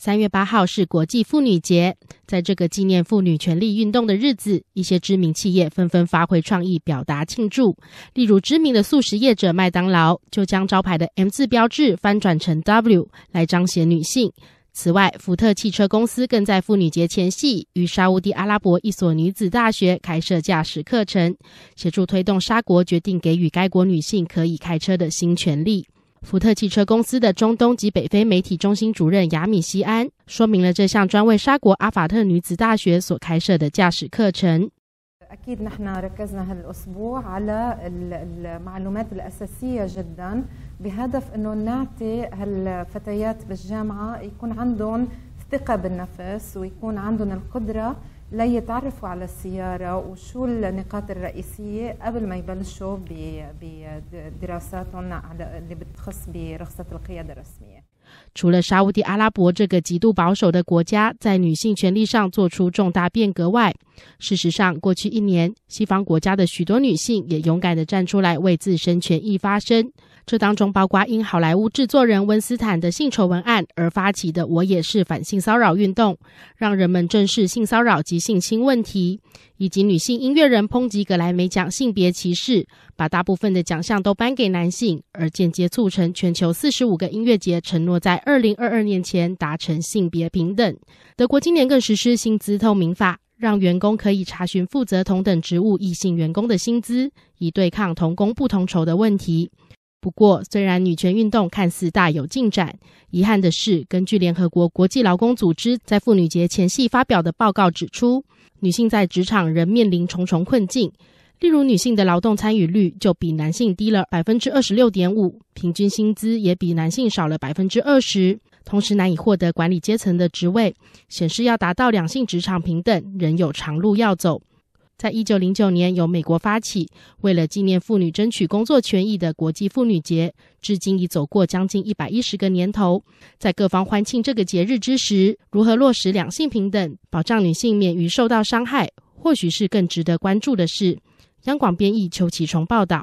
三月八号是国际妇女节，在这个纪念妇女权利运动的日子，一些知名企业纷纷发挥创意，表达庆祝。例如，知名的素食业者麦当劳就将招牌的 M 字标志翻转成 W，来彰显女性。此外，福特汽车公司更在妇女节前夕，与沙乌地阿拉伯一所女子大学开设驾驶课程，协助推动沙国决定给予该国女性可以开车的新权利。福特汽车公司的中东及北非媒体中心主任雅米西安说明了这项专为沙国阿法特女子大学所开设的驾驶课程。除了沙乌地阿拉伯这个极度保守的国家在女性权利上做出重大变革外，事实上，过去一年，西方国家的许多女性也勇敢的站出来为自身权益发声。这当中包括因好莱坞制作人温斯坦的性丑闻案而发起的“我也是反性骚扰运动”，让人们正视性骚扰及性侵问题；以及女性音乐人抨击格莱美奖性别歧视，把大部分的奖项都颁给男性，而间接促成全球四十五个音乐节承诺在二零二二年前达成性别平等。德国今年更实施薪资透明法，让员工可以查询负责同等职务异性员工的薪资，以对抗同工不同酬的问题。不过，虽然女权运动看似大有进展，遗憾的是，根据联合国国际劳工组织在妇女节前夕发表的报告指出，女性在职场仍面临重重困境。例如，女性的劳动参与率就比男性低了百分之二十六点五，平均薪资也比男性少了百分之二十，同时难以获得管理阶层的职位，显示要达到两性职场平等仍有长路要走。在一九零九年，由美国发起，为了纪念妇女争取工作权益的国际妇女节，至今已走过将近一百一十个年头。在各方欢庆这个节日之时，如何落实两性平等，保障女性免于受到伤害，或许是更值得关注的事。央广编译邱启崇报道。